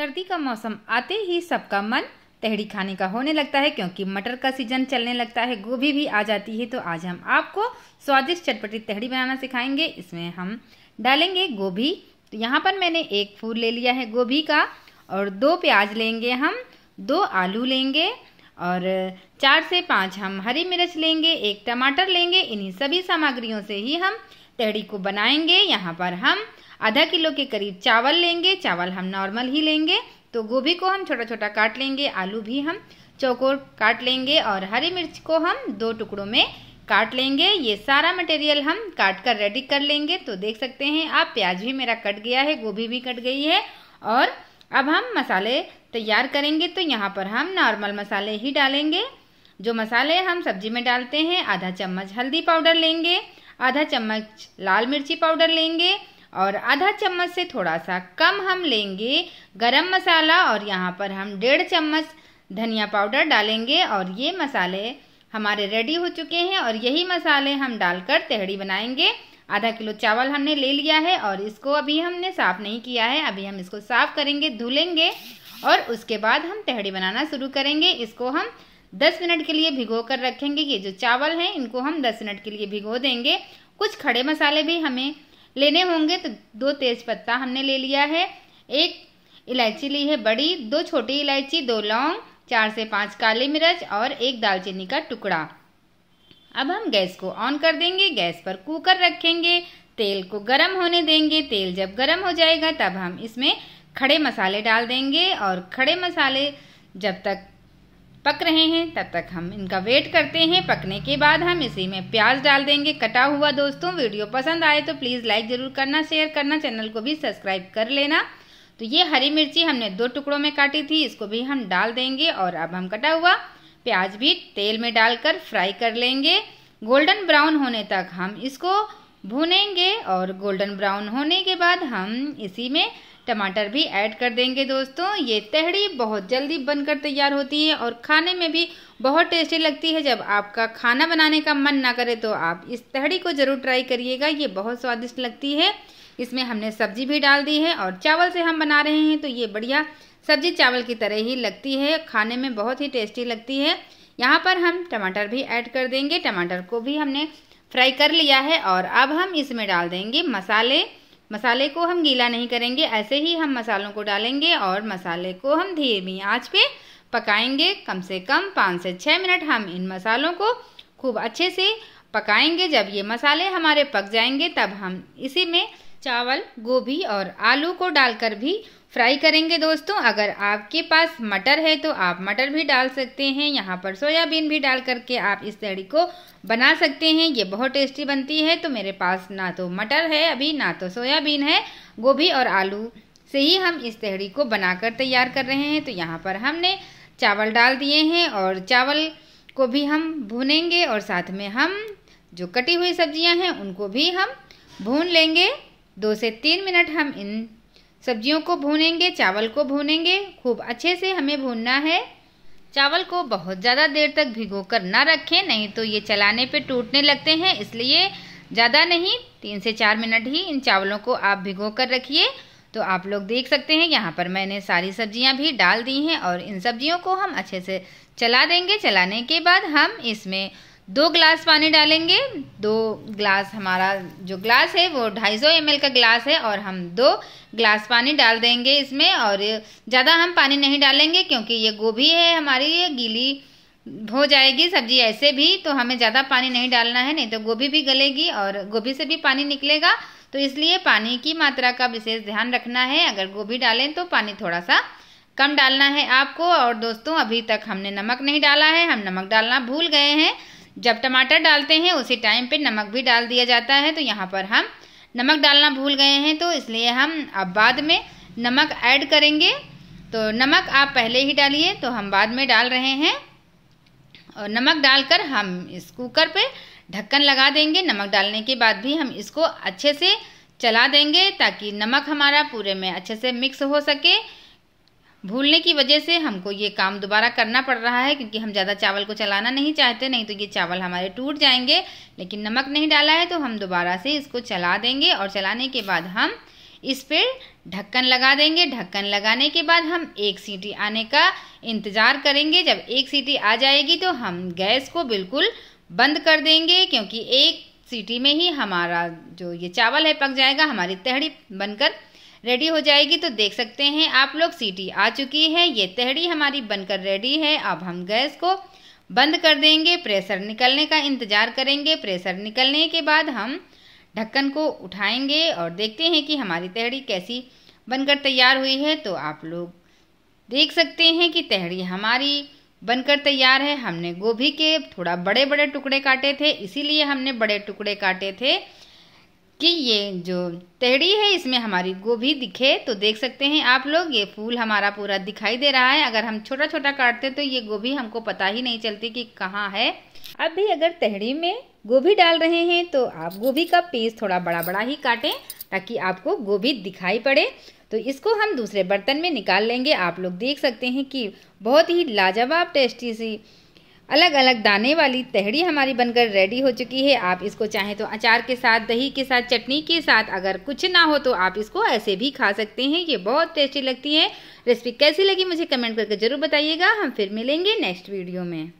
सर्दी का मौसम आते ही सबका मन तहरी खाने का होने लगता है क्योंकि मटर का सीजन चलने लगता है गोभी भी आ जाती है तो आज हम आपको स्वादिष्ट चटपटी तहरी बनाना सिखाएंगे इसमें हम डालेंगे गोभी तो यहाँ पर मैंने एक फूल ले लिया है गोभी का और दो प्याज लेंगे हम दो आलू लेंगे और चार से पाँच हम हरी मिर्च लेंगे एक टमाटर लेंगे इन्हीं सभी सामग्रियों से ही हम तहड़ी को बनाएंगे यहाँ पर हम आधा किलो के करीब चावल लेंगे चावल हम नॉर्मल ही लेंगे तो गोभी को हम छोटा छोटा काट लेंगे आलू भी हम चौकोर काट लेंगे और हरी मिर्च को हम दो टुकड़ों में काट लेंगे ये सारा मटेरियल हम काट कर रेडी कर लेंगे तो देख सकते हैं आप प्याज भी मेरा कट गया है गोभी भी कट गई है और अब हम मसाले तैयार करेंगे तो यहाँ पर हम नॉर्मल मसाले ही डालेंगे जो मसाले हम सब्जी में डालते हैं आधा चम्मच हल्दी पाउडर लेंगे आधा चम्मच लाल मिर्ची पाउडर लेंगे और आधा चम्मच से थोड़ा सा कम हम लेंगे गरम मसाला और यहाँ पर हम डेढ़ चम्मच धनिया पाउडर डालेंगे और ये मसाले हमारे रेडी हो चुके हैं और यही मसाले हम डालकर तेहड़ी बनाएंगे आधा किलो चावल हमने ले लिया है और इसको अभी हमने साफ़ नहीं किया है अभी हम इसको साफ़ करेंगे धुलेंगे और उसके बाद हम तेहड़ी बनाना शुरू करेंगे इसको हम 10 मिनट के लिए भिगो कर रखेंगे ये जो चावल हैं इनको हम 10 मिनट के लिए भिगो देंगे कुछ खड़े मसाले भी हमें लेने होंगे तो दो तेज पत्ता हमने ले लिया है एक इलायची ली है बड़ी दो छोटी इलायची दो लौंग चार से पांच काली मिर्च और एक दालचीनी का टुकड़ा अब हम गैस को ऑन कर देंगे गैस पर कुकर रखेंगे तेल को गर्म होने देंगे तेल जब गर्म हो जाएगा तब हम इसमें खड़े मसाले डाल देंगे और खड़े मसाले जब तक पक रहे हैं तब तक हम इनका वेट करते हैं पकने के बाद हम इसी में प्याज डाल देंगे कटा हुआ दोस्तों वीडियो पसंद आए तो प्लीज़ लाइक ज़रूर करना शेयर करना चैनल को भी सब्सक्राइब कर लेना तो ये हरी मिर्ची हमने दो टुकड़ों में काटी थी इसको भी हम डाल देंगे और अब हम कटा हुआ प्याज भी तेल में डालकर फ्राई कर लेंगे गोल्डन ब्राउन होने तक हम इसको भुनेंगे और गोल्डन ब्राउन होने के बाद हम इसी में टमाटर भी ऐड कर देंगे दोस्तों ये तहड़ी बहुत जल्दी बनकर तैयार होती है और खाने में भी बहुत टेस्टी लगती है जब आपका खाना बनाने का मन ना करे तो आप इस तहड़ी को ज़रूर ट्राई करिएगा ये बहुत स्वादिष्ट लगती है इसमें हमने सब्जी भी डाल दी है और चावल से हम बना रहे हैं तो ये बढ़िया सब्जी चावल की तरह ही लगती है खाने में बहुत ही टेस्टी लगती है यहाँ पर हम टमाटर भी ऐड कर देंगे टमाटर को भी हमने फ्राई कर लिया है और अब हम इसमें डाल देंगे मसाले मसाले को हम गीला नहीं करेंगे ऐसे ही हम मसालों को डालेंगे और मसाले को हम धीमी आँच पे पकाएंगे कम से कम पाँच से छः मिनट हम इन मसालों को खूब अच्छे से पकाएंगे जब ये मसाले हमारे पक जाएंगे तब हम इसी में चावल गोभी और आलू को डालकर भी फ्राई करेंगे दोस्तों अगर आपके पास मटर है तो आप मटर भी डाल सकते हैं यहाँ पर सोयाबीन भी डाल करके आप इस तड़ी को बना सकते हैं ये बहुत टेस्टी बनती है तो मेरे पास ना तो मटर है अभी ना तो सोयाबीन है गोभी और आलू से ही हम इस तहड़ी को बनाकर तैयार कर रहे हैं तो यहाँ पर हमने चावल डाल दिए हैं और चावल को भी हम भूनेंगे और साथ में हम जो कटी हुई सब्जियां हैं उनको भी हम भून लेंगे दो से तीन मिनट हम इन सब्जियों को भूनेंगे चावल को भूनेंगे खूब अच्छे से हमें भूनना है चावल को बहुत ज़्यादा देर तक भिगो कर ना रखें नहीं तो ये चलाने पे टूटने लगते हैं इसलिए ज़्यादा नहीं तीन से चार मिनट ही इन चावलों को आप भिगो कर रखिए तो आप लोग देख सकते हैं यहाँ पर मैंने सारी सब्जियाँ भी डाल दी हैं और इन सब्जियों को हम अच्छे से चला देंगे चलाने के बाद हम इसमें दो ग्लास पानी डालेंगे दो ग्लास हमारा जो ग्लास है वो 250 एम का ग्लास है और हम दो ग्लास पानी डाल देंगे इसमें और ज़्यादा हम पानी नहीं डालेंगे क्योंकि ये गोभी है हमारी ये गीली हो जाएगी सब्जी ऐसे भी तो हमें ज़्यादा पानी नहीं डालना है नहीं तो गोभी भी गलेगी और गोभी से भी पानी निकलेगा तो इसलिए पानी की मात्रा का विशेष ध्यान रखना है अगर गोभी डालें तो पानी थोड़ा सा कम डालना है आपको और दोस्तों अभी तक हमने नमक नहीं डाला है हम नमक डालना भूल गए हैं जब टमाटर डालते हैं उसी टाइम पे नमक भी डाल दिया जाता है तो यहाँ पर हम नमक डालना भूल गए हैं तो इसलिए हम अब बाद में नमक ऐड करेंगे तो नमक आप पहले ही डालिए तो हम बाद में डाल रहे हैं और नमक डालकर हम इस कुकर पे ढक्कन लगा देंगे नमक डालने के बाद भी हम इसको अच्छे से चला देंगे ताकि नमक हमारा पूरे में अच्छे से मिक्स हो सके भूलने की वजह से हमको ये काम दोबारा करना पड़ रहा है क्योंकि हम ज़्यादा चावल को चलाना नहीं चाहते नहीं तो ये चावल हमारे टूट जाएंगे लेकिन नमक नहीं डाला है तो हम दोबारा से इसको चला देंगे और चलाने के बाद हम इस पर ढक्कन लगा देंगे ढक्कन लगाने के बाद हम एक सीटी आने का इंतज़ार करेंगे जब एक सीटी आ जाएगी तो हम गैस को बिल्कुल बंद कर देंगे क्योंकि एक सीटी में ही हमारा जो ये चावल है पक जाएगा हमारी तहड़ी बनकर रेडी हो जाएगी तो देख सकते हैं आप लोग सीटी आ चुकी है ये तहड़ी हमारी बनकर रेडी है अब हम गैस को बंद कर देंगे प्रेशर निकलने का इंतज़ार करेंगे प्रेशर निकलने के बाद हम ढक्कन को उठाएंगे और देखते हैं कि हमारी तहड़ी कैसी बनकर तैयार हुई है तो आप लोग देख सकते हैं कि तहड़ी हमारी बनकर तैयार है हमने गोभी के थोड़ा बड़े बड़े टुकड़े काटे थे इसीलिए हमने बड़े टुकड़े काटे थे कि ये जो टेढ़ी है इसमें हमारी गोभी दिखे तो देख सकते हैं आप लोग ये फूल हमारा पूरा दिखाई दे रहा है अगर हम छोटा छोटा काटते तो ये गोभी हमको पता ही नहीं चलती कि कहाँ है अब भी अगर तेहड़ी में गोभी डाल रहे हैं तो आप गोभी का पीस थोड़ा बड़ा बड़ा ही काटें ताकि आपको गोभी दिखाई पड़े तो इसको हम दूसरे बर्तन में निकाल लेंगे आप लोग देख सकते हैं कि बहुत ही लाजवाब टेस्टी सी अलग अलग दाने वाली तहड़ी हमारी बनकर रेडी हो चुकी है आप इसको चाहें तो अचार के साथ दही के साथ चटनी के साथ अगर कुछ ना हो तो आप इसको ऐसे भी खा सकते हैं ये बहुत टेस्टी लगती है रेसिपी कैसी लगी मुझे कमेंट करके ज़रूर बताइएगा हम फिर मिलेंगे नेक्स्ट वीडियो में